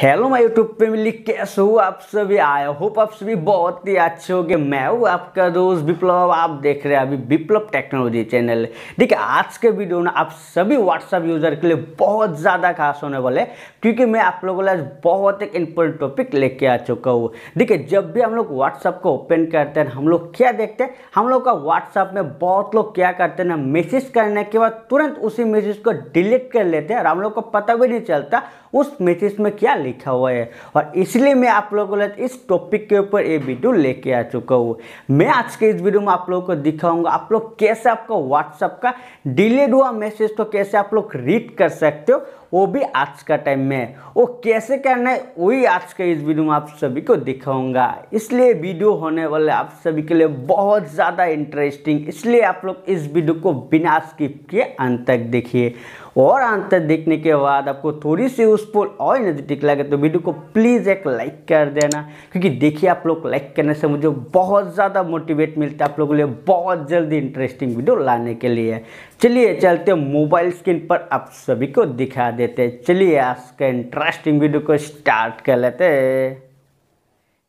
hello my YouTube family कैसे हो आप सभी आई होप आप सभी बहुत ही अच्छे गए मैं हूँ आपका दोस्त विप्लव आप देख रहे हैं अभी विप्लव टेक्नोलॉजी चैनल देखिए आज के वीडियो में आप सभी व्हाट्सअप यूज़र के लिए बहुत ज़्यादा खास होने वाले क्योंकि मैं आप लोगों आज बहुत एक इम्पोर्टेंट टॉपिक लेके आ चुका हूँ देखिए जब भी हम लोग व्हाट्सअप को ओपन करते हैं हम लोग क्या देखते हैं हम लोग का व्हाट्सअप में बहुत लोग क्या करते हैं ना मैसेज करने के बाद तुरंत उसी मैसेज को डिलीट कर लेते हैं और हम लोग को पता भी नहीं चलता उस मैसेज में क्या लिखा हुआ है और इसलिए मैं आप लोगों को इस टॉपिक के ऊपर ये वीडियो लेके आ चुका हूँ मैं आज के इस वीडियो में आप लोगों को दिखाऊंगा आप लोग कैसे आपका व्हाट्सअप का डिलीट हुआ मैसेज तो कैसे आप लोग रीड कर सकते हो वो भी आज का टाइम में वो कैसे करना है वही आज के इस वीडियो में आप सभी को दिखाऊंगा इसलिए वीडियो होने वाले आप सभी के लिए बहुत ज़्यादा इंटरेस्टिंग इसलिए आप लोग इस वीडियो को बिना स्किप किए अंत तक देखिए और अंत देखने के बाद आपको थोड़ी सी यूजफुल और टिक लगे तो वीडियो को प्लीज़ एक लाइक कर देना क्योंकि देखिए आप लोग लाइक करने से मुझे बहुत ज़्यादा मोटिवेट मिलता है आप लोगों के लिए बहुत जल्दी इंटरेस्टिंग वीडियो लाने के लिए चलिए चलते मोबाइल स्क्रीन पर आप सभी को दिखा देते हैं चलिए आज का इंटरेस्टिंग वीडियो को स्टार्ट कर लेते हैं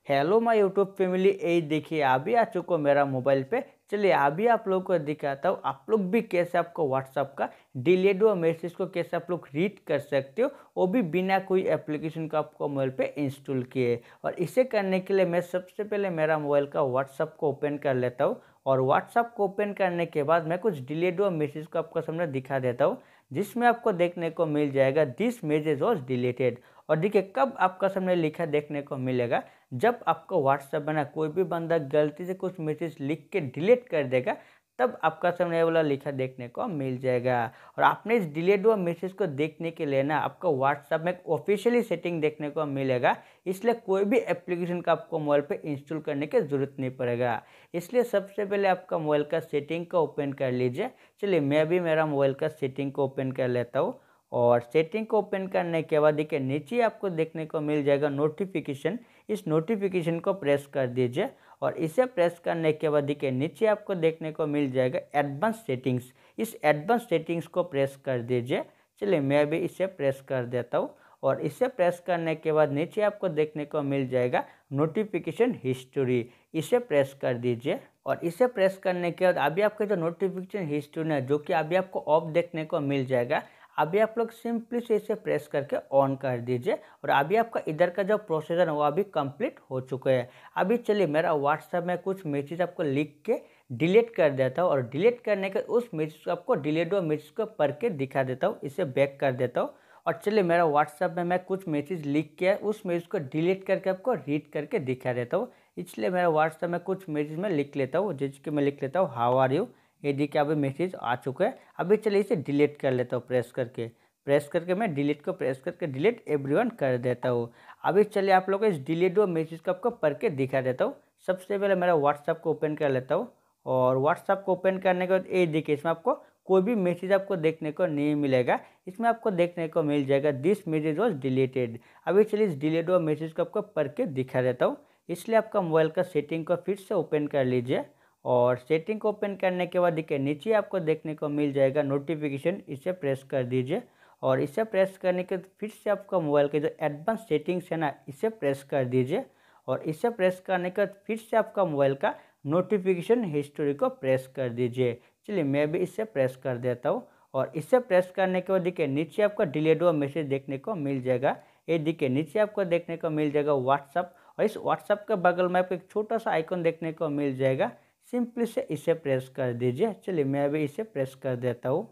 हेलो माय यूट्यूब फैमिली ए देखिए अभी आ चुको मेरा मोबाइल पे चलिए अभी आप लोग को दिखाता हूँ आप लोग भी कैसे आपको व्हाट्सअप का डिलेड हुआ मैसेज को कैसे आप लोग रीड कर सकते हो वो भी बिना कोई एप्लीकेशन को आपको मोबाइल पे इंस्टॉल किए और इसे करने के लिए मैं सबसे पहले मेरा मोबाइल का व्हाट्सअप को ओपन कर लेता हूँ और व्हाट्सअप को ओपन करने के बाद मैं कुछ डिलेड हुआ मैसेज को आपको सामने दिखा देता हूँ जिसमें आपको देखने को मिल जाएगा दिस मैसेज वॉज डिलेटेड और देखिए कब आपका सामने लिखा देखने को मिलेगा जब आपको व्हाट्सएप बना कोई भी बंदा गलती से कुछ मैसेज लिख के डिलीट कर देगा तब आपका सामने वाला लिखा देखने को मिल जाएगा और आपने इस डिलीट हुआ मैसेज को देखने के लिए ना आपका व्हाट्सएप में ऑफिशियली सेटिंग देखने को मिलेगा इसलिए कोई भी एप्लीकेशन का आपको मोबाइल पे इंस्टॉल करने की ज़रूरत नहीं पड़ेगा इसलिए सबसे पहले आपका मोबाइल का सेटिंग को ओपन कर लीजिए चलिए मैं भी मेरा मोबाइल का सेटिंग को ओपन कर लेता हूँ और सेटिंग को ओपन करने के बाद देखिए नीचे आपको देखने को मिल जाएगा नोटिफिकेशन इस नोटिफिकेशन को प्रेस कर दीजिए और इसे प्रेस करने के बाद देखिए नीचे आपको देखने को मिल जाएगा एडवांस सेटिंग्स इस एडवांस सेटिंग्स को प्रेस कर दीजिए चलिए मैं भी इसे प्रेस कर देता हूँ और इसे प्रेस करने के बाद नीचे आपको देखने को मिल जाएगा नोटिफिकेशन हिस्ट्री इसे प्रेस कर दीजिए और इसे प्रेस करने के बाद अभी आपके जो नोटिफिकेशन हिस्ट्री है जो कि अभी आपको ऑफ देखने को मिल जाएगा अभी आप लोग सिंपली से इसे प्रेस करके ऑन कर दीजिए और अभी आपका इधर का जो प्रोसीजर है वो अभी कंप्लीट हो चुका है अभी चलिए मेरा व्हाट्सएप में कुछ मैसेज आपको लिख के डिलीट कर देता हूँ और डिलीट करने के उस मैसेज को आपको डिलीट हुआ मैसेज को पढ़ के दिखा देता हूँ इसे बैक कर देता हूँ और चलिए मेरा व्हाट्सएप में मैं कुछ मैसेज लिख के उस मैसेज को डिलीट करके आपको रीड करके दिखा देता हूँ इसलिए मेरा व्हाट्सएप में कुछ मैसेज में लिख लेता हूँ जैसे कि मैं लिख लेता हूँ हाउ आर यू ये देखिए अभी मैसेज आ चुका है अभी चलिए इसे डिलीट कर लेता हूँ प्रेस करके प्रेस करके मैं डिलीट को प्रेस करके डिलीट एवरीवन कर देता हूँ अभी चलिए आप लोग इस डिलीट हुआ मैसेज को आपको पढ़ के दिखा देता हूँ सबसे पहले मेरा व्हाट्सअप को ओपन कर लेता हूँ और व्हाट्सअप को ओपन करने के बाद ये देखिए इसमें आपको कोई भी मैसेज आपको देखने को नहीं मिलेगा इसमें आपको देखने को मिल जाएगा दिस मैसेज वॉज डिलीटेड अभी चलिए इस डिलीट हुआ मैसेज को आपको पढ़ के दिखा देता हूँ इसलिए आपका मोबाइल का सेटिंग को फिर से ओपन कर लीजिए और सेटिंग को ओपन करने के बाद देखिए नीचे आपको देखने को मिल जाएगा नोटिफिकेशन इसे प्रेस कर दीजिए और इसे प्रेस करने के फिर से आपका मोबाइल के जो एडवांस सेटिंग्स है ना इसे प्रेस कर दीजिए और इसे प्रेस करने के बाद फिर से आपका मोबाइल का नोटिफिकेशन हिस्ट्री को प्रेस कर दीजिए चलिए मैं भी इसे प्रेस कर देता हूँ और इसे प्रेस करने के बाद देखिए नीचे आपका डिलेड हुआ मैसेज देखने को मिल जाएगा ये देखिए नीचे आपको देखने को मिल जाएगा व्हाट्सअप और इस व्हाट्सअप के बगल में आपको एक छोटा सा आइकन देखने को मिल जाएगा सिंपली से इसे प्रेस कर दीजिए चलिए मैं अभी इसे प्रेस कर देता हूँ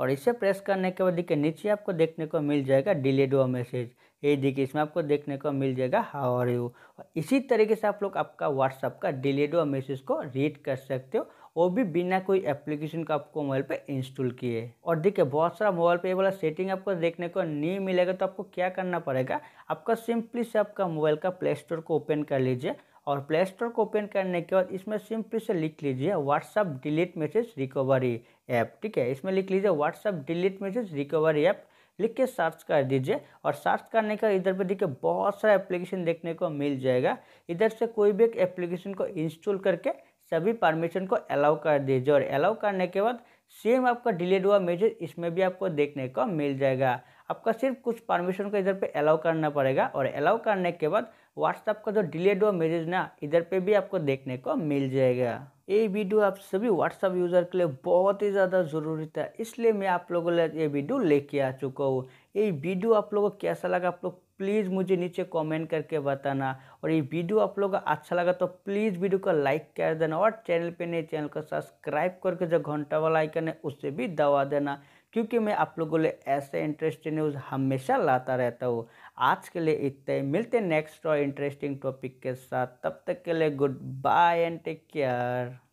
और इसे प्रेस करने के बाद देखिए नीचे आपको देखने को मिल जाएगा डिलेड हुआ मैसेज ये देखिए इसमें आपको देखने को मिल जाएगा हाउ आर यू इसी तरीके से आप लोग आपका व्हाट्सअप का डिलेड हुआ मैसेज को रीड कर सकते हो वो भी बिना कोई एप्लीकेशन का आपको मोबाइल पे इंस्टॉल किए और देखिए बहुत सारा मोबाइल पे ये वाला सेटिंग आपको देखने को नहीं मिलेगा तो आपको क्या करना पड़ेगा आपका सिंपली से आपका मोबाइल का प्ले स्टोर को ओपन कर लीजिए और प्ले स्टोर को ओपन करने के बाद इसमें सिंपली से लिख लीजिए WhatsApp delete message recovery app ठीक है इसमें लिख लीजिए WhatsApp delete message recovery app लिख के सर्च कर दीजिए और सर्च करने का इधर पे देखिए बहुत सारा एप्लीकेशन देखने को मिल जाएगा इधर से कोई भी एक एप्लीकेशन को इंस्टॉल करके सभी परमिशन को अलाउ कर दीजिए और अलाउ करने के बाद सेम आपका डिलीट हुआ मैसेज इसमें भी आपको देखने को मिल जाएगा आपका सिर्फ कुछ परमिशन को इधर पे अलाउ करना पड़ेगा और अलाउ करने के बाद व्हाट्सएप का जो डिलेड हुआ मैसेज ना इधर पे भी आपको देखने को मिल जाएगा ये वीडियो आप सभी व्हाट्सअप यूज़र के लिए बहुत ही ज़्यादा ज़रूरी था इसलिए मैं आप लोगों के लिए ये वीडियो लेके आ चुका हूँ ये वीडियो आप लोगों को कैसा लगा आप लोग प्लीज़ मुझे नीचे कमेंट करके बताना और ये वीडियो आप लोगों को अच्छा लगा तो प्लीज़ वीडियो को लाइक कर देना और चैनल पे नए चैनल को सब्सक्राइब करके जो घंटा वाला आइकन है उससे भी दबा देना क्योंकि मैं आप लोगों लिए ऐसे इंटरेस्टिंग न्यूज़ हमेशा लाता रहता हूँ आज के लिए इतने ही मिलते नेक्स्ट और इंटरेस्टिंग टॉपिक के साथ तब तक के लिए good bye and take care